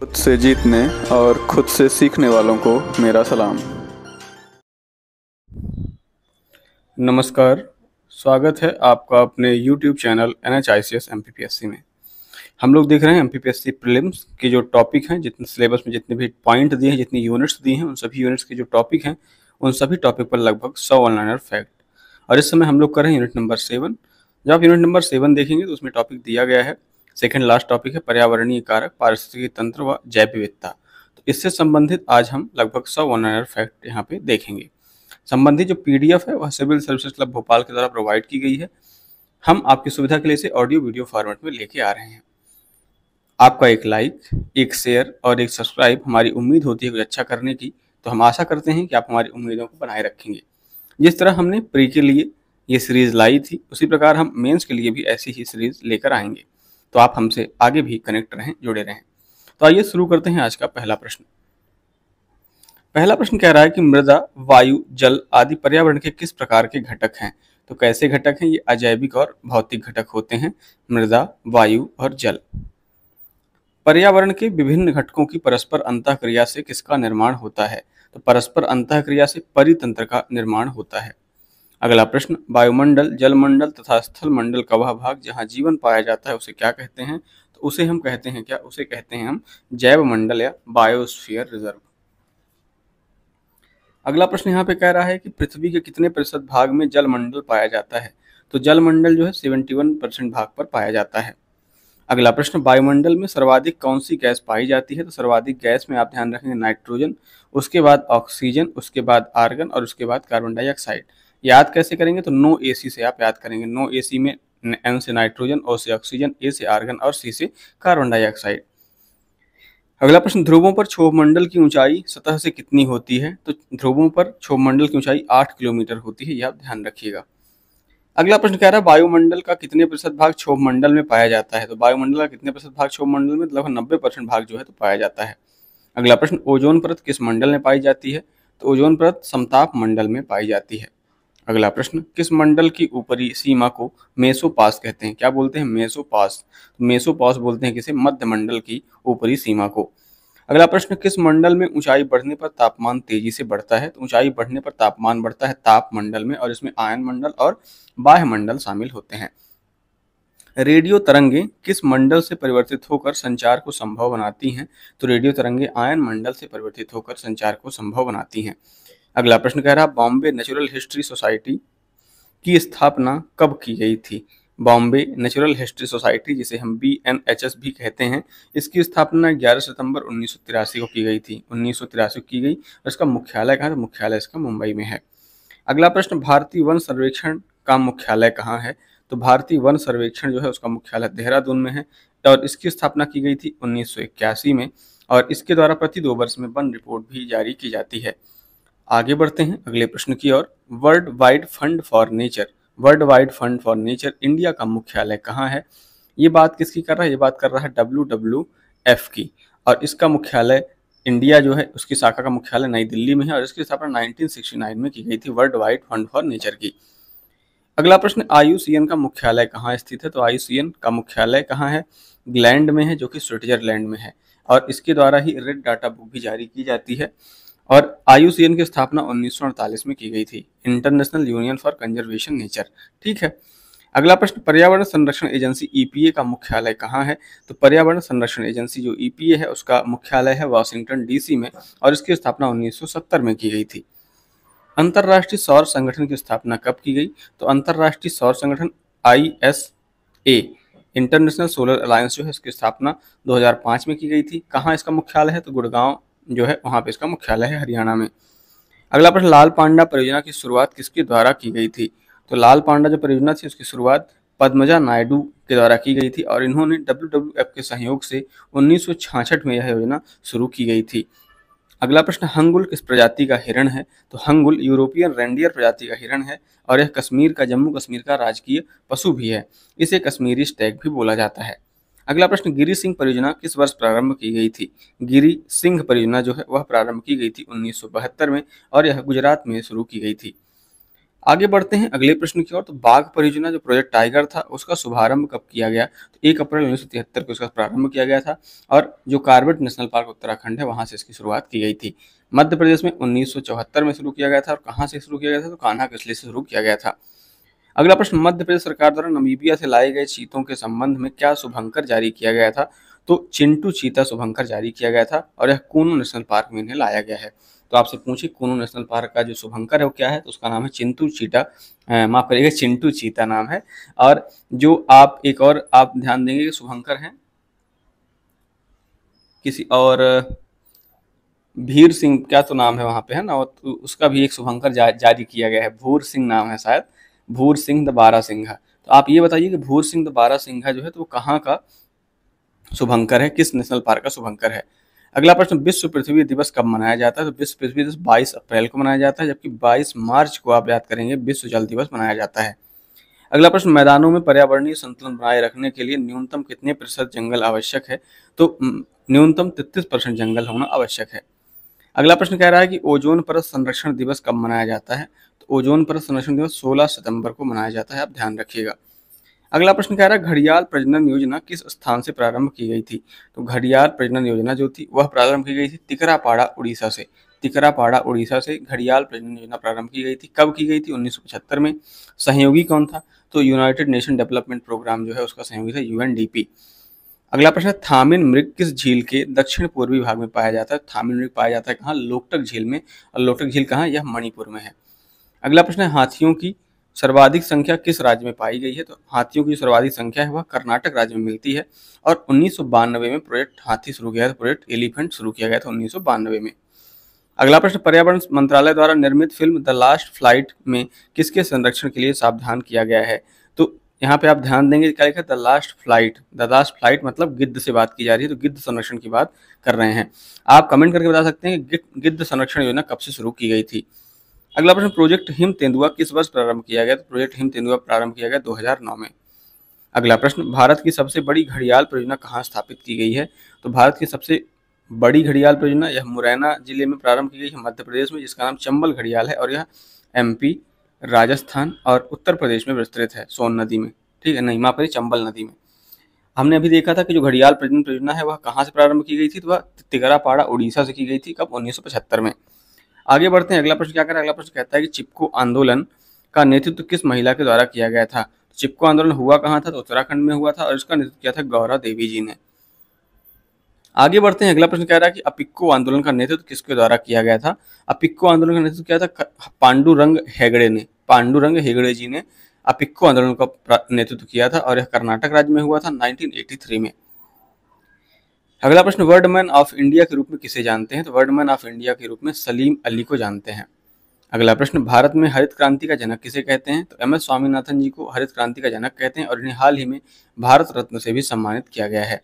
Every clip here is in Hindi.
खुद से जीतने और खुद से सीखने वालों को मेरा सलाम नमस्कार स्वागत है आपका अपने YouTube channel N H I C S M P P S C में हम लोग देख रहे हैं M P P S C prelims के जो टॉपिक हैं जितने सिलेबस में जितने भी पॉइंट दिए हैं जितनी यूनिट्स दी हैं उन सभी यूनिट्स के जो टॉपिक हैं उन सभी टॉपिक पर लगभग सौ ऑनलाइनर फैक्ट और इस समय हम लोग कर रहे हैं यूनिट नंबर सेवन जब आप यूनिट नंबर सेवन देखेंगे तो उसमें टॉपिक दिया गया है सेकेंड लास्ट टॉपिक है पर्यावरणीय कारक पारिस्थितिक तंत्र व जैव विविधता तो इससे संबंधित आज हम लगभग सौ वन हंड्रेड फैक्ट यहाँ पे देखेंगे संबंधित जो पी है वह सिविल सर्विसेज क्लब भोपाल के द्वारा प्रोवाइड की गई है हम आपकी सुविधा के लिए इसे ऑडियो वीडियो फॉर्मेट में लेके आ रहे हैं आपका एक लाइक एक शेयर और एक सब्सक्राइब हमारी उम्मीद होती है कुछ अच्छा करने की तो हम आशा करते हैं कि आप हमारी उम्मीदों को बनाए रखेंगे जिस तरह हमने प्री के लिए ये सीरीज़ लाई थी उसी प्रकार हम मेंस के लिए भी ऐसी ही सीरीज़ लेकर आएंगे तो आप हमसे आगे भी कनेक्ट रहें जुड़े रहें तो आइए शुरू करते हैं आज का पहला प्रश्न पहला प्रश्न कह रहा है कि मृदा वायु जल आदि पर्यावरण के किस प्रकार के घटक हैं तो कैसे घटक हैं ये अजैविक और भौतिक घटक होते हैं मृदा वायु और जल पर्यावरण के विभिन्न घटकों की परस्पर अंत क्रिया से किसका निर्माण होता है तो परस्पर अंत क्रिया से परितंत्र का निर्माण होता है अगला प्रश्न वायुमंडल जलमंडल तथा स्थल मंडल का वह भाग जहाँ जीवन पाया जाता है उसे क्या कहते हैं तो उसे हम कहते हैं क्या उसे कहते हैं हम जैव मंडल या बायोस्फीयर रिजर्व अगला प्रश्न यहाँ पे कह रहा है कि पृथ्वी के कितने प्रतिशत भाग में जलमंडल पाया जाता है तो जलमंडल जो है वन परसेंट भाग पर पाया जाता है अगला प्रश्न वायुमंडल में सर्वाधिक कौन सी गैस पाई जाती है तो सर्वाधिक गैस में आप ध्यान रखेंगे नाइट्रोजन उसके बाद ऑक्सीजन उसके बाद आर्गन और उसके बाद कार्बन डाइऑक्साइड याद कैसे करेंगे तो नो ए से आप याद करेंगे नो ए में एन से नाइट्रोजन ओ से ऑक्सीजन ए से आर्गन और सी से कार्बन डाइऑक्साइड अगला प्रश्न ध्रुवों पर मंडल की ऊंचाई सतह से कितनी होती है तो ध्रुवों पर मंडल की ऊंचाई आठ किलोमीटर होती है यह आप ध्यान रखिएगा अगला प्रश्न कह रहा है वायुमंडल का कितने प्रतिशत भाग मंडल में पाया जाता है तो वायुमंडल का कितने प्रतिशत भाग क्षोभ मंडल में लगभग नब्बे परसेंट भाग जो है तो पाया जाता है अगला प्रश्न ओजोन परत किस मंडल में पाई जाती है तो ओजोन परत समताप मंडल में पाई जाती है अगला प्रश्न किस मंडल की ऊपरी सीमा को मेसो पास कहते हैं क्या बोलते हैं मेसो पास तो मेसो पास बोलते हैं किसे मध्य मंडल की ऊपरी सीमा को अगला प्रश्न किस मंडल में ऊंचाई बढ़ने पर तापमान तेजी से बढ़ता है तो ऊंचाई बढ़ने पर तापमान बढ़ता है तापमंडल में और इसमें आयन मंडल और बाह्य मंडल शामिल होते हैं रेडियो तरंगे किस मंडल से परिवर्तित होकर संचार को संभव बनाती हैं तो रेडियो तरंगे आयन मंडल से परिवर्तित होकर संचार को संभव बनाती हैं अगला प्रश्न कह रहा बॉम्बे नेचुरल हिस्ट्री सोसाइटी की स्थापना कब की गई थी बॉम्बे नेचुरल हिस्ट्री सोसाइटी जिसे हम बी एन एच एस भी कहते हैं इसकी स्थापना 11 सितंबर उन्नीस को की गई थी उन्नीस को की गई और इसका मुख्यालय कहाँ तो मुख्यालय इसका मुंबई में है अगला प्रश्न भारतीय वन सर्वेक्षण का मुख्यालय कहाँ है तो भारतीय वन सर्वेक्षण जो है उसका मुख्यालय देहरादून में है और इसकी स्थापना की गई थी उन्नीस में और इसके द्वारा प्रति दो वर्ष में वन रिपोर्ट भी जारी की जाती है आगे बढ़ते हैं अगले प्रश्न की ओर world wide fund for nature world wide fund for nature India का मुख्यालय कहाँ है ये बात किसकी कर रहा है ये बात कर रहा है डब्ल्यू डब्ल्यू एफ की और इसका मुख्यालय इंडिया जो है उसकी शाखा का मुख्यालय नई दिल्ली में है और इसकी स्थापना 1969 में की गई थी world wide fund for nature की अगला प्रश्न आयुसीएन का मुख्यालय कहाँ स्थित है तो आयुसीएन का मुख्यालय कहाँ है ग्लैंड में है जो कि स्विट्जरलैंड में है और इसके द्वारा ही रेड डाटा बुक भी जारी की जाती है और आयुसीएन की स्थापना उन्नीस में की गई थी international union for conservation nature ठीक है अगला प्रश्न पर्यावरण संरक्षण एजेंसी ईपीए e का मुख्यालय कहाँ है तो पर्यावरण संरक्षण एजेंसी जो ईपीए e है उसका मुख्यालय है वाशिंगटन डीसी में और इसकी स्थापना 1970 में की गई थी अंतर्राष्ट्रीय सौर संगठन की स्थापना कब की गई तो अंतर्राष्ट्रीय सौर संगठन I S A international solar alliance जो है इसकी स्थापना दो में की गई थी कहाँ इसका मुख्यालय है तो गुड़गांव जो है वहाँ पे इसका मुख्यालय है हरियाणा में अगला प्रश्न लाल पांडा परियोजना की शुरुआत किसके द्वारा की गई थी तो लाल पांडा जो परियोजना थी उसकी शुरुआत पद्मजा नायडू के द्वारा की गई थी और इन्होंने डब्ल्यू के सहयोग से उन्नीस में यह योजना शुरू की गई थी अगला प्रश्न हंगुल किस प्रजाति का हिरण है तो हंगुल यूरोपियन रेंडियर प्रजाति का हिरण है और यह कश्मीर का जम्मू कश्मीर का राजकीय पशु भी है इसे कश्मीरी स्टैग भी बोला जाता है अगला प्रश्न गिरी सिंह परियोजना किस वर्ष प्रारंभ की गई थी गिरी सिंह परियोजना जो है वह प्रारंभ की गई थी उन्नीस में और यह गुजरात में शुरू की गई थी आगे बढ़ते हैं अगले प्रश्न की ओर तो बाघ परियोजना जो प्रोजेक्ट टाइगर था उसका शुभारंभ कब किया गया तो एक अप्रैल उन्नीस को इसका प्रारंभ किया गया था और जो कार्बेट नेशनल पार्क उत्तराखंड है वहां से इसकी शुरुआत की गई थी मध्य प्रदेश में उन्नीस में शुरू किया गया था और कहाँ से शुरू किया गया था तो कान्हा किसले से शुरू किया गया था अगला प्रश्न मध्य प्रदेश सरकार द्वारा नमीबिया से लाए गए चीतों के संबंध में क्या शुभंकर जारी किया गया था तो चिंटू चीता शुभंकर जारी किया गया था और यह कूनू नेशनल पार्क में इन्हें लाया गया है तो आपसे पूछे कूनू नेशनल पार्क का जो शुभंकर है वो क्या है तो उसका नाम है चिंटू चीटा माफ करिएगा चिंटू चीता नाम है और जो आप एक और आप ध्यान देंगे कि शुभंकर हैं किसी और भीर सिंह क्या तो नाम है वहां पे है ना तो उसका भी एक शुभंकर जा, जारी किया गया है भूर सिंह नाम है शायद भूर सिंह द बारा सिंघा तो आप ये बताइए कि भूर सिंह द बारा सिंघा जो है तो वो कहाँ का शुभंकर है किस नेशनल पार्क का शुभंकर है अगला प्रश्न विश्व पृथ्वी दिवस कब मनाया जाता है तो विश्व पृथ्वी दिवस बाईस अप्रैल को मनाया जाता है जबकि बाईस मार्च को आप याद करेंगे विश्व जल दिवस मनाया जाता है अगला प्रश्न मैदानों में पर्यावरणीय संतुलन बनाए रखने के लिए न्यूनतम कितने प्रतिशत जंगल आवश्यक है तो न्यूनतम तैतीस परसेंट जंगल होना आवश्यक है अगला प्रश्न कह रहा है कि ओजोन पर संरक्षण दिवस कब मनाया जाता है तो ओजोन पर संरक्षण दिवस 16 सितंबर को मनाया जाता है आप ध्यान रखिएगा अगला प्रश्न कह रहा है घड़ियाल प्रजनन योजना किस स्थान से प्रारंभ की गई थी तो घड़ियाल प्रजनन योजना जो थी वह प्रारंभ की गई थी तिकरापाड़ा उड़ीसा से तिकरापाड़ा उड़ीसा से घड़ियाल प्रजनन योजना प्रारंभ की गई थी कब की गई थी 1975 में सहयोगी कौन था तो यूनाइटेड नेशन डेवलपमेंट प्रोग्राम जो है उसका सहयोगी था यूएनडीपी अगला प्रश्न थामिन मृग किस झील के दक्षिण पूर्वी भाग में पाया जाता है थामिन मृग पाया जाता है कहाँ लोकटक झील में और लोकटक झील कहाँ यह मणिपुर में है अगला प्रश्न है हाथियों की सर्वाधिक संख्या किस राज्य में पाई गई है तो हाथियों की सर्वाधिक संख्या है वह कर्नाटक राज्य में मिलती है और उन्नीस में प्रोजेक्ट हाथी शुरू किया था प्रोजेक्ट एलिफेंट शुरू किया गया था उन्नीस में अगला प्रश्न पर्यावरण मंत्रालय द्वारा निर्मित फिल्म द लास्ट फ्लाइट में किसके संरक्षण के लिए सावधान किया गया है यहाँ पे आप ध्यान देंगे क्या लिखा है the last flight the last flight मतलब गिद्ध से बात की जा रही है तो गिद्ध संरक्षण की बात कर रहे हैं आप कमेंट करके बता सकते हैं कि गिद्ध संरक्षण योजना कब से शुरू की गई थी अगला प्रश्न प्रोजेक्ट हिम तेंदुआ किस वर्ष प्रारंभ किया गया तो प्रोजेक्ट हिम तेंदुआ प्रारंभ किया गया दो में अगला प्रश्न भारत की सबसे बड़ी घड़ियाल परियोजना कहाँ स्थापित की गई है तो भारत की सबसे बड़ी घड़ियाल परियोजना यह मुरैना जिले में प्रारंभ की गई है मध्य प्रदेश में जिसका नाम चंबल घड़ियाल है और यह एमपी राजस्थान और उत्तर प्रदेश में विस्तृत है सोन नदी में ठीक है नहीं माफ चंबल नदी में हमने अभी देखा था कि जो घड़ियाल प्रजनन परियोजना है वह कहाँ से प्रारंभ की गई थी तो वह तिगरापाड़ा उड़ीसा से की गई थी कब उन्नीस में आगे बढ़ते हैं अगला प्रश्न क्या कर अगला प्रश्न कहता है कि चिपको आंदोलन का नेतृत्व किस महिला के द्वारा किया गया था चिपको आंदोलन हुआ कहाँ था तो उत्तराखंड में हुआ था और इसका नेतृत्व किया था गौरा देवी जी ने आगे बढ़ते हैं अगला प्रश्न कह रहा है कि अपिक्को आंदोलन का नेतृत्व किसके द्वारा किया गया था अपिक्को आंदोलन का नेतृत्व किया था पांडुरंग हेगड़े ने पांडुरंग हेगड़े जी ने अपिक्को आंदोलन का नेतृत्व किया था और यह कर्नाटक राज्य में हुआ था 1983 में अगला प्रश्न वर्डमैन ऑफ इंडिया के रूप में किसे जानते हैं तो वर्डमैन ऑफ इंडिया के रूप में सलीम अली को जानते हैं अगला प्रश्न भारत में हरित क्रांति का जनक किसे कहते हैं तो एम एस स्वामीनाथन जी को हरित क्रांति का जनक कहते हैं और इन्हें हाल ही में भारत रत्न से भी सम्मानित किया गया है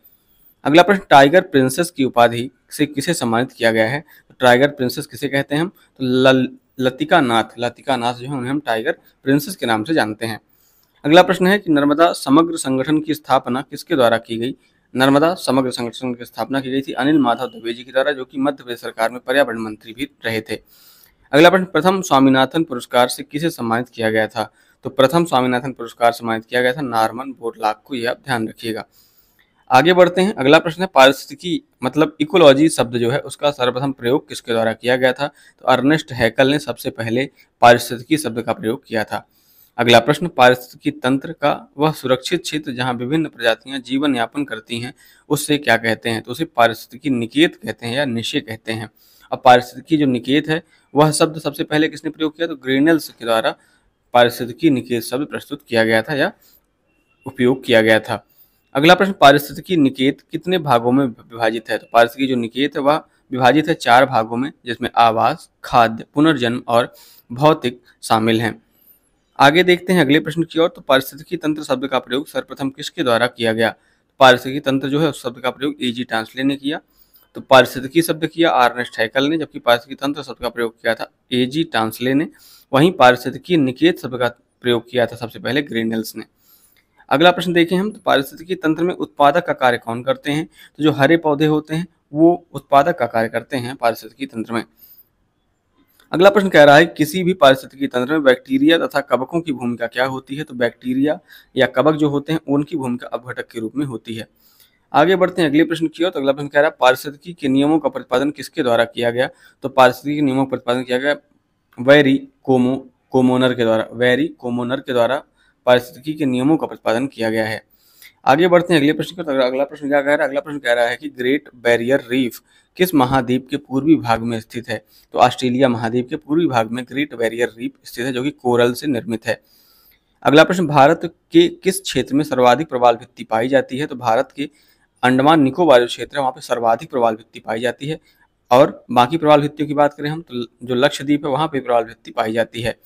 अगला प्रश्न टाइगर प्रिंसेस की उपाधि से किसे सम्मानित किया गया है तो टाइगर प्रिंसेस किसे कहते हैं हम तो लतिका नाथ लतिका नाथ जो है उन्हें हम टाइगर प्रिंसेस के नाम से जानते हैं अगला प्रश्न है कि नर्मदा समग्र संगठन की स्थापना किसके द्वारा की गई नर्मदा समग्र संगठन की स्थापना की गई थी अनिल माधव दुबे जी के द्वारा जो कि मध्य प्रदेश सरकार में पर्यावरण मंत्री भी रहे थे अगला प्रश्न प्रथम स्वामीनाथन पुरस्कार से किसे सम्मानित किया गया था तो प्रथम स्वामीनाथन पुरस्कार सम्मानित किया गया था नारमन बोरलाक को यह आप ध्यान रखिएगा आगे बढ़ते हैं अगला प्रश्न है पारिस्थितिकी मतलब इकोलॉजी शब्द जो है उसका सर्वप्रथम प्रयोग किसके द्वारा किया गया था तो अर्नेस्ट हैकल ने सबसे पहले पारिस्थितिकी शब्द का प्रयोग किया था अगला प्रश्न पारिस्थितिकी तंत्र का वह सुरक्षित क्षेत्र जहां विभिन्न प्रजातियां जीवन यापन करती हैं उससे क्या कहते हैं तो उसे पारिस्थितिकी निकेत कहते हैं या निशे कहते हैं अब पारिस्थितिकी जो निकेत है वह शब्द सबसे पहले किसने प्रयोग किया तो ग्रेनल्स के द्वारा पारिस्थितिकी निकेत शब्द प्रस्तुत किया गया था या उपयोग किया गया था अगला प्रश्न पारिस्थितिकी निकेत कितने भागों में विभाजित है तो पारिस्थितिकी जो निकेत है वह विभाजित है चार भागों में जिसमें आवास खाद्य पुनर्जन्म और भौतिक शामिल हैं आगे देखते हैं अगले प्रश्न की ओर तो पारिस्थितिकी तंत्र शब्द का प्रयोग सर्वप्रथम किसके द्वारा किया गया तो पारिस्थितिकी तंत्र जो है उस शब्द का प्रयोग ए जी टांसले ने किया तो पारिस्थितिकी शब्द किया आर एस ठैकल ने जबकि पारिस्थितिकी तंत्र शब्द का प्रयोग किया था ए जी टांसले ने वहीं पारिस्थितिकी निकेत शब्द का प्रयोग किया था सबसे पहले ग्रीनल्स ने अगला प्रश्न देखें हम तो पारिस्थितिकी तंत्र में उत्पादक का कार्य कौन करते हैं तो जो हरे पौधे होते हैं वो उत्पादक का कार्य करते हैं पारिस्थितिकी तंत्र में अगला प्रश्न कह रहा है किसी भी पारिस्थितिकी तंत्र में बैक्टीरिया तथा कबकों की भूमिका क्या होती है तो बैक्टीरिया या कबक जो होते हैं उनकी भूमिका अवघटक के रूप में होती है आगे बढ़ते हैं अगले प्रश्न की ओर तो अगला प्रश्न कह रहा है पारिस्थितिकी के नियमों का प्रतिपादन किसके द्वारा किया गया तो पारिस्थितिकी नियमों का प्रतिपादन किया गया वैरी कोमो कोमोनर के द्वारा वैरी कोमोनर के द्वारा पारिस्थितिकी के नियमों का प्रतिपादन किया गया है आगे बढ़ते हैं अगले प्रश्न की अगला प्रश्न क्या कह रहा है अगला प्रश्न कह रहा है कि ग्रेट बैरियर रीफ किस महाद्वीप के पूर्वी भाग में स्थित है तो ऑस्ट्रेलिया महाद्वीप के पूर्वी भाग में ग्रेट बैरियर रीफ स्थित है जो कि कोरल से निर्मित है अगला प्रश्न भारत के किस क्षेत्र में सर्वाधिक प्रवाल भित्ति पाई जाती है तो भारत के अंडमान निकोबार जो क्षेत्र है वहाँ पर सर्वाधिक प्रवाल भित्ति पाई जाती है और बाकी प्रवाल भित्तियों की बात करें हम तो जो लक्षद्वीप है वहाँ पर प्रवाल भित्ति पाई जाती है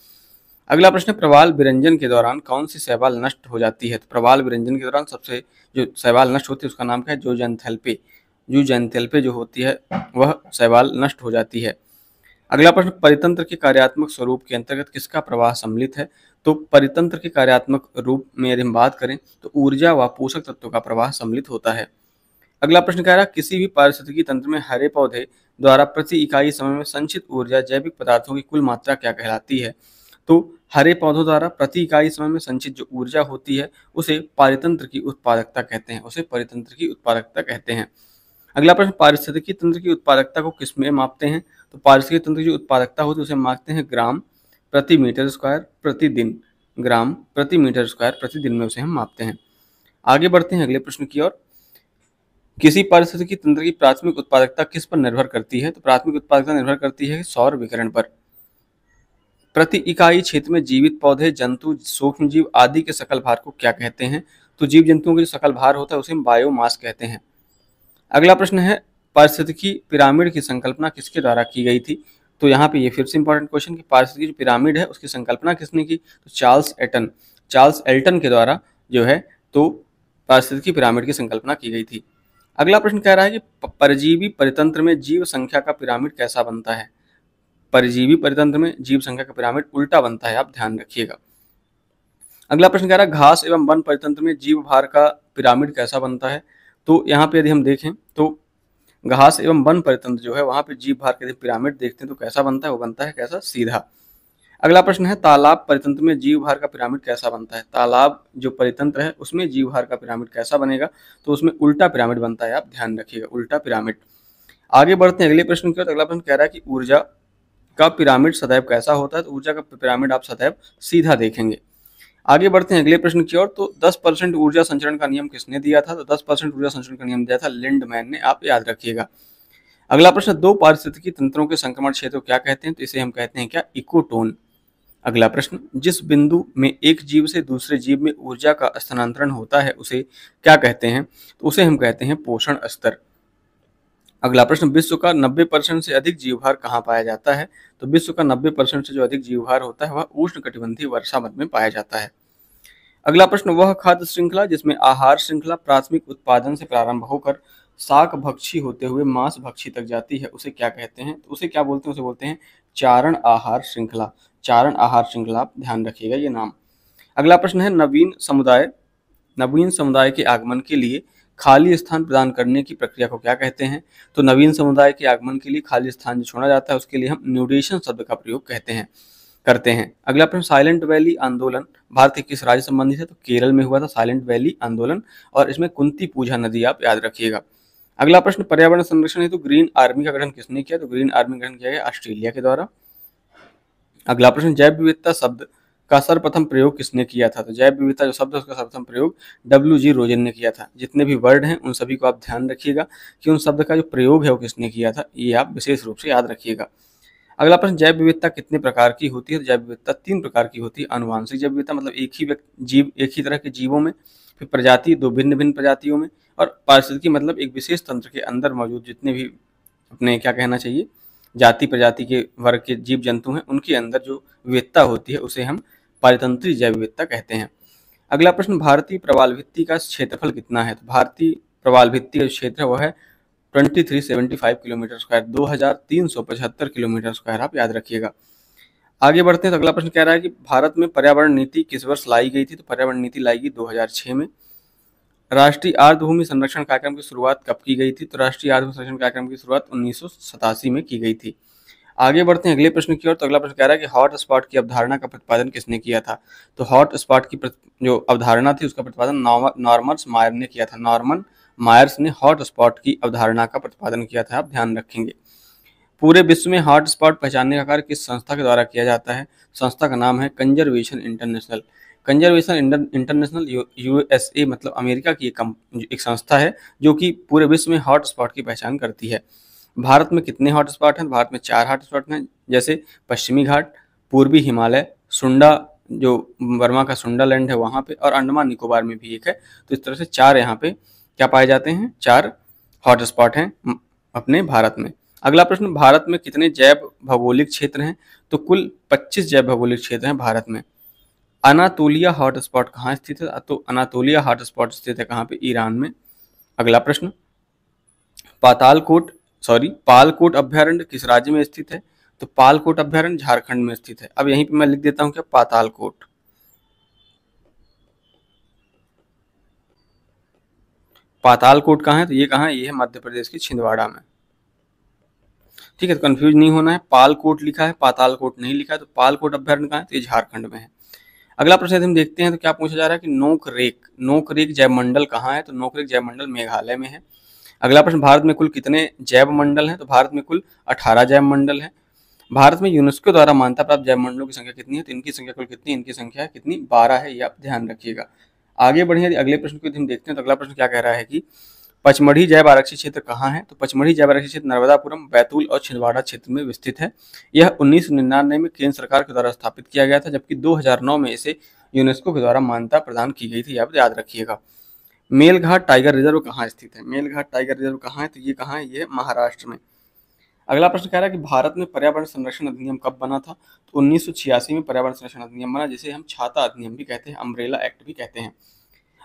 अगला प्रश्न प्रवाल विरंजन के दौरान कौन सी सहवाल नष्ट हो जाती है तो प्रवाल विरंजन के दौरान सबसे जो सहवाल नष्ट होती है उसका नाम क्या है जो जोजेंथेल्पे जो जो होती है वह सहवाल नष्ट हो जाती है अगला प्रश्न परितंत्र के कार्यात्मक स्वरूप के अंतर्गत किसका प्रवाह सम्मिलित है तो परितंत्र के कार्यात्मक रूप में यदि हम बात करें तो ऊर्जा व पोषक तत्वों का प्रवाह सम्मिलित होता है अगला प्रश्न कह रहा है किसी भी पारिस्थितिकी तंत्र में हरे पौधे द्वारा प्रति इकाई समय में संचित ऊर्जा जैविक पदार्थों की कुल मात्रा क्या कहलाती है तो हरे पौधों द्वारा प्रति इकाई समय में संचित जो ऊर्जा होती है उसे पारितंत्र की उत्पादकता कहते हैं उसे परितंत्र की उत्पादकता कहते हैं अगला प्रश्न पारिस्थितिकी तंत्र की उत्पादकता को किस में मापते हैं तो पारिस्थितिकी तंत्र की जो उत्पादकता होती है उसे मापते हैं ग्राम प्रति मीटर स्क्वायर प्रतिदिन ग्राम प्रति मीटर स्क्वायर प्रतिदिन में उसे हम मापते हैं आगे बढ़ते हैं अगले प्रश्न की ओर किसी पारिस्थितिकी तंत्र की प्राथमिक उत्पादकता किस पर निर्भर करती है तो प्राथमिक उत्पादकता निर्भर करती है सौर विकरण पर प्रति इकाई क्षेत्र में जीवित पौधे जंतु सूक्ष्म जीव आदि के सकल भार को क्या कहते हैं तो जीव जंतुओं का जो सकल भार होता है उसे हम बायोमास कहते हैं अगला प्रश्न है पारिस्थितिकी पिरामिड की संकल्पना किसके द्वारा की गई थी तो यहाँ पे ये फिर से इंपॉर्टेंट क्वेश्चन कि पारिस्थितिकी जो पिरामिड है उसकी संकल्पना किसने की तो चार्ल्स एटन चार्ल्स एल्टन के द्वारा जो है तो पारिस्थितिकी पिरामिड की संकल्पना की गई थी अगला प्रश्न कह रहा है कि परजीवी परितंत्र में जीव संख्या का पिरामिड कैसा बनता है परजीवी परितंत्र में जीव संख्या का पिरामिड उल्टा बनता है आप ध्यान रखिएगा अगला प्रश्न कह रहा है घास एवं वन परितंत्र में जीव भार का पिरामिड कैसा बनता है तो यहाँ पे यदि हम देखें तो घास एवं वन परितंत्र जो है वहां पे जीव भार के पिरामिड देखते हैं तो कैसा बनता है वो बनता है कैसा सीधा अगला प्रश्न है तालाब परितंत्र में जीव भार का पिरामिड कैसा बनता है तालाब जो परितंत्र है उसमें जीव भार का पिरामिड कैसा बनेगा तो उसमें उल्टा पिरामिड बनता है आप ध्यान रखिएगा उल्टा पिरामिड आगे बढ़ते हैं अगले प्रश्न की ओर अगला प्रश्न कह रहा है कि ऊर्जा का पिरामिड सदैव कैसा होता है तो ऊर्जा का पिरामिड आप सदैव सीधा देखेंगे आगे बढ़ते हैं अगले प्रश्न की ओर तो 10 परसेंट ऊर्जा संचरण का नियम किसने दिया था तो 10 परसेंट ऊर्जा संचरण का नियम दिया था लिंडमैन ने आप याद रखिएगा अगला प्रश्न दो पारिस्थितिकी तंत्रों के संक्रमण क्षेत्र को क्या कहते हैं तो इसे हम कहते हैं क्या इकोटोन अगला प्रश्न जिस बिंदु में एक जीव से दूसरे जीव में ऊर्जा का स्थानांतरण होता है उसे क्या कहते हैं तो उसे हम कहते हैं पोषण स्तर अगला प्रश्न विश्व का 90 परसेंट से अधिक जीवभार कहाँ पाया जाता है तो विश्व का 90 परसेंट से जो अधिक जीवभार होता है वह उष्ण कटिबंधीय वर्षा मत में पाया जाता है अगला प्रश्न वह खाद्य श्रृंखला जिसमें आहार श्रृंखला प्राथमिक उत्पादन से प्रारंभ होकर साक भक्षी होते हुए मांस भक्षी तक जाती है उसे क्या कहते हैं तो उसे क्या बोलते हैं उसे बोलते हैं चारण आहार श्रृंखला चारण आहार श्रृंखला ध्यान रखिएगा ये नाम अगला प्रश्न है नवीन समुदाय नवीन समुदाय के आगमन के लिए खाली स्थान प्रदान करने की प्रक्रिया को क्या कहते हैं तो नवीन समुदाय के आगमन के लिए खाली स्थान जो छोड़ा जाता है उसके लिए हम न्यूडेशन शब्द का प्रयोग कहते हैं करते हैं अगला प्रश्न साइलेंट वैली आंदोलन भारत के किस राज्य संबंधित है तो केरल में हुआ था साइलेंट वैली आंदोलन और इसमें कुंती पूजा नदी आप याद रखिएगा अगला प्रश्न पर्यावरण संरक्षण हेतु तो ग्रीन आर्मी का गठन किसने किया तो ग्रीन आर्मी का गठन किया गया ऑस्ट्रेलिया के द्वारा अगला प्रश्न जैव विविधता शब्द का सर्वप्रथम प्रयोग किसने किया था तो जैव विविधता जो शब्द है उसका सर्वप्रथम प्रयोग डब्ल्यू जी रोजन ने किया था जितने भी वर्ड हैं उन सभी को आप ध्यान रखिएगा कि उन शब्द का जो प्रयोग है वो किसने किया था ये आप विशेष रूप से याद रखिएगा अगला प्रश्न जैव विविधता कितने प्रकार की होती है तो जैव विविधता तीन प्रकार की होती है अनुवांशिक जैव विविधता मतलब एक ही जीव एक ही तरह के जीवों में फिर प्रजाति दो भिन्न भिन्न प्रजातियों में और पारिस्थितिकी मतलब एक विशेष तंत्र के अंदर मौजूद जितने भी अपने क्या कहना चाहिए जाति प्रजाति के वर्ग के जीव जंतु हैं उनके अंदर जो विविधता होती है उसे हम पारितंत्री जैव विविधता कहते हैं अगला प्रश्न भारतीय प्रवाल भित्ति का क्षेत्रफल कितना है तो भारतीय प्रवाल भित्ति का क्षेत्र वह है 2375 किलोमीटर स्क्वायर 2375 किलोमीटर स्क्वायर आप याद रखिएगा आगे बढ़ते हैं तो अगला प्रश्न कह रहा है कि भारत में पर्यावरण नीति किस वर्ष लाई गई थी तो पर्यावरण नीति लाई गई 2006 में राष्ट्रीय आर्द्रभूमि संरक्षण कार्यक्रम की शुरुआत कब की गई थी तो राष्ट्रीय आर्द्रभूमि संरक्षण कार्यक्रम की शुरुआत उन्नीस में की गई थी आगे बढ़ते हैं अगले प्रश्न की ओर तो अगला प्रश्न कह रहा है कि हॉट स्पॉट की अवधारणा का प्रतिपादन किसने किया था तो हॉट स्पॉट की जो अवधारणा थी उसका प्रतिपादन नॉर्मर्स मायर ने किया था नॉर्मन मायर्स ने हॉट स्पॉट की अवधारणा का प्रतिपादन किया था आप ध्यान रखेंगे पूरे विश्व में हॉट स्पॉट पहचानने का कार्य किस संस्था के द्वारा किया जाता है संस्था का नाम है conservation international conservation international USA मतलब अमेरिका की एक, एक संस्था है जो कि पूरे विश्व में हॉट स्पॉट की पहचान करती है भारत में कितने हॉटस्पॉट हैं भारत में चार हॉटस्पॉट हैं जैसे पश्चिमी घाट पूर्वी हिमालय सुंडा जो बर्मा का सुंडा लैंड है वहाँ पे और अंडमान निकोबार में भी एक है तो इस तरह से चार यहाँ पे क्या पाए जाते हैं चार हॉटस्पॉट हैं अपने भारत में अगला प्रश्न भारत में कितने जैव भौगोलिक क्षेत्र हैं तो कुल 25 जैव भौगोलिक क्षेत्र हैं भारत में अनातोलिया हॉटस्पॉट कहाँ स्थित है तो अनातोलिया हॉटस्पॉट स्थित है कहाँ पे ईरान में अगला प्रश्न पातालकोट सॉरी पालकोट अभ्यारण्य किस राज्य में स्थित है तो पालकोट अभ्यारण्य झारखंड में स्थित है अब यहीं पे मैं लिख देता हूं क्या पातालकोट पातालकोट कहा है तो ये कहा है ये है मध्य प्रदेश के छिंदवाड़ा में ठीक है तो कन्फ्यूज नहीं होना है पालकोट लिखा है पातालकोट नहीं लिखा है तो पालकोट अभ्यारण्य कहा है तो ये झारखंड में है अगला प्रश्न हम देखते हैं तो क्या पूछा जा रहा है कि नोक रेक नोक रेक जयमंडल कहाँ है तो नोक रेक जयमंडल मेघालय में है अगला प्रश्न भारत में कुल कितने जैव मंडल हैं तो भारत में कुल अठारह जैव मंडल हैं भारत में यूनेस्को द्वारा मान्यता प्राप्त जैव मंडलों की संख्या कितनी है तो इनकी संख्या कुल कितनी इनकी संख्या कितनी बारह है ये आप ध्यान रखिएगा आगे यदि अगले प्रश्न को हम देखते हैं तो अगला प्रश्न क्या कह रहा है कि पचमढ़ी जैव आरक्षित क्षेत्र कहाँ है तो पचमढ़ी जैव आरक्षित क्षेत्र नर्मदापुरम बैतूल और छिंदवाड़ा क्षेत्र में विस्तृत है यह उन्नीस में केंद्र सरकार के द्वारा स्थापित किया गया था जबकि 2009 में इसे यूनेस्को के द्वारा मान्यता प्रदान की गई थी आप याद रखिएगा मेलघाट टाइगर रिजर्व कहाँ स्थित है मेलघाट टाइगर रिजर्व कहाँ है तो ये कहाँ है ये महाराष्ट्र में अगला प्रश्न कह रहा है कि भारत में पर्यावरण संरक्षण अधिनियम कब बना था तो उन्नीस में पर्यावरण संरक्षण अधिनियम बना जिसे हम छाता अधिनियम भी कहते हैं अम्ब्रेला एक्ट भी कहते हैं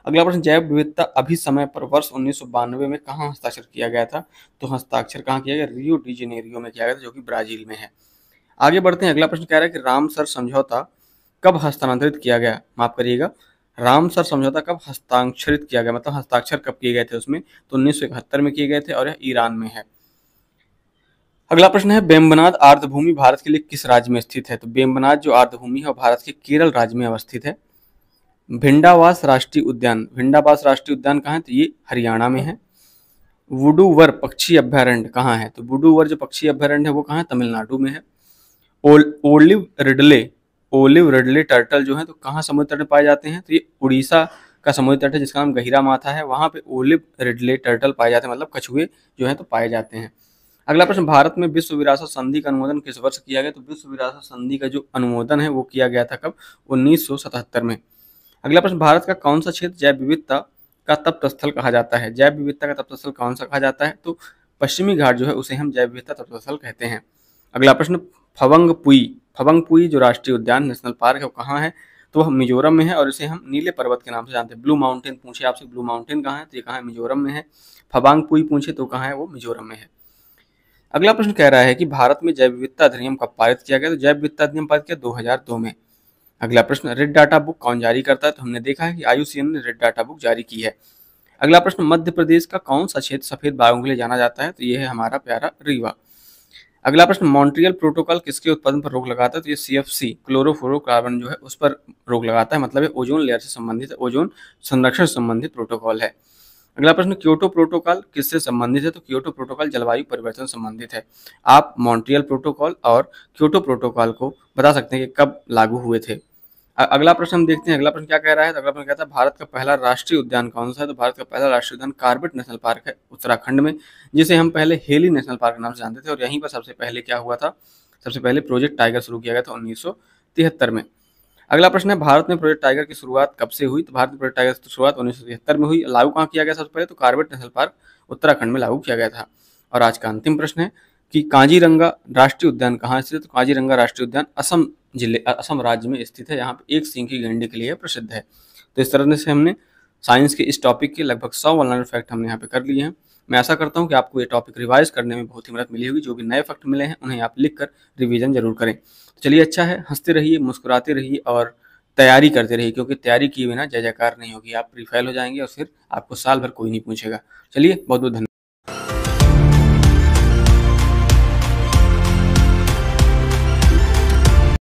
अगला प्रश्न जैव विविधता अभी समय पर वर्ष उन्नीस में कहाँ हस्ताक्षर किया गया था तो हस्ताक्षर कहाँ किया गया रियो डिजेनेरियो में किया गया था जो कि ब्राजील में है आगे बढ़ते हैं अगला प्रश्न कह रहा है कि रामसर समझौता कब हस्तांतरित किया गया माफ करिएगा रामसर समझौता कब हस्ताक्षरित किया गया मतलब हस्ताक्षर कब किए गए थे उसमें तो उन्नीस में किए गए थे और यह ईरान में है अगला प्रश्न है बेम्बनाद आर्द्रभूमि भारत के लिए किस राज्य में स्थित है तो बेम्बनाद जो आर्द्रभूमि है भारत के केरल राज्य में अवस्थित है भिंडावास राष्ट्रीय उद्यान भिंडावास राष्ट्रीय उद्यान कहाँ है तो ये हरियाणा में है वुडूवर पक्षी अभ्यारण्य कहाँ है तो वुडूवर जो पक्षी अभ्यारण्य है वो कहाँ है तमिलनाडु में है ओल olive ridley olive ridley turtle जो है तो कहाँ समुद्र तट पाए जाते हैं तो ये उड़ीसा का समुद्र तट है जिसका नाम गहिरा माथा है वहाँ पे ओलिव रेडले टर्टल पाए जाते हैं मतलब कछुए जो है तो पाए जाते हैं अगला प्रश्न भारत में विश्व विरासत संधि का अनुमोदन किस वर्ष किया गया तो विश्व विरासत संधि का जो अनुमोदन है वो किया गया था कब उन्नीस में अगला प्रश्न भारत का कौन सा क्षेत्र जैव विविधता का तप्त स्थल कहा जाता है जैव विविधता का तप्त स्थल कौन सा कहा जाता है तो पश्चिमी घाट जो है उसे हम जैव विविधता तप्त स्थल कहते हैं अगला प्रश्न फवंगपुई फवंगपुई जो राष्ट्रीय उद्यान नेशनल पार्क है वो कहाँ है तो वह मिजोरम में है और इसे हम नीले पर्वत के नाम से जानते हैं ब्लू माउंटेन पूछे आपसे ब्लू माउंटेन कहाँ है तो ये कहाँ है मिजोरम में है फवांगपुई पूछे तो कहाँ है वो मिजोरम में है अगला प्रश्न कह रहा है कि भारत में जैव विविधता अधिनियम कब पारित किया गया तो जैव विविधता अधिनियम पारित किया दो में अगला प्रश्न रेड डाटा बुक कौन जारी करता है तो हमने देखा है कि आयु ने रेड डाटा बुक जारी की है अगला प्रश्न मध्य प्रदेश का कौन सा क्षेत्र सफेद बाघों के लिए जाना जाता है तो ये है हमारा प्यारा रीवा अगला प्रश्न मॉन्ट्रियल प्रोटोकॉल किसके उत्पादन पर रोक लगाता है तो ये सी एफ सी क्लोरोफ्लोरोकार्बन जो है उस पर रोक लगाता है मतलब ये ओजोन लेयर से संबंधित ओजोन संरक्षण संबंधित प्रोटोकॉल है अगला प्रश्न क्योटो प्रोटोकॉल किससे संबंधित है तो क्योटो प्रोटोकॉल जलवायु परिवर्तन संबंधित है आप मॉन्ट्रियल प्रोटोकॉल और क्योटो प्रोटोकॉल को बता सकते हैं कि कब लागू हुए थे अगला प्रश्न हम देखते हैं अगला प्रश्न क्या कह रहा है तो अगला प्रश्न कहता है भारत का पहला राष्ट्रीय उद्यान कौन सा है तो भारत का पहला राष्ट्रीय उद्यान कार्बेट नेशनल पार्क है उत्तराखंड में जिसे हम पहले हेली नेशनल पार्क के नाम से जानते थे और यहीं पर सबसे पहले क्या हुआ था सबसे पहले प्रोजेक्ट टाइगर शुरू किया गया था उन्नीस में अगला प्रश्न है भारत में प्रोजेक्ट टाइगर की शुरुआत कब से हुई तो भारत में प्रोजेक्ट टाइगर की शुरुआत उन्नीस में हुई लागू कहाँ किया गया सबसे पहले तो कार्बेट नेशनल पार्क उत्तराखंड में लागू किया गया था और आज का अंतिम प्रश्न है कि काजीरंगा राष्ट्रीय उद्यान कहाँ स्थित तो काजीरंगा राष्ट्रीय उद्यान असम जिले असम राज्य में स्थित है यहाँ पे एक सिंह की गंडी के लिए प्रसिद्ध है तो इस तरह से हमने साइंस के इस टॉपिक के लगभग सौ ऑनलाइन फैक्ट हमने यहाँ पे कर लिए हैं मैं ऐसा करता हूँ कि आपको ये टॉपिक रिवाइज करने में बहुत ही मदद मिली होगी जो भी नए फैक्ट मिले हैं उन्हें आप लिख कर रिविजन जरूर करें तो चलिए अच्छा है हंसते रहिए मुस्कुराते रहिए और तैयारी करते रहिए क्योंकि तैयारी किए बिना जय जयकार नहीं होगी आप प्रीफेल हो जाएंगे और फिर आपको साल भर कोई नहीं पूछेगा चलिए बहुत बहुत धन्यवाद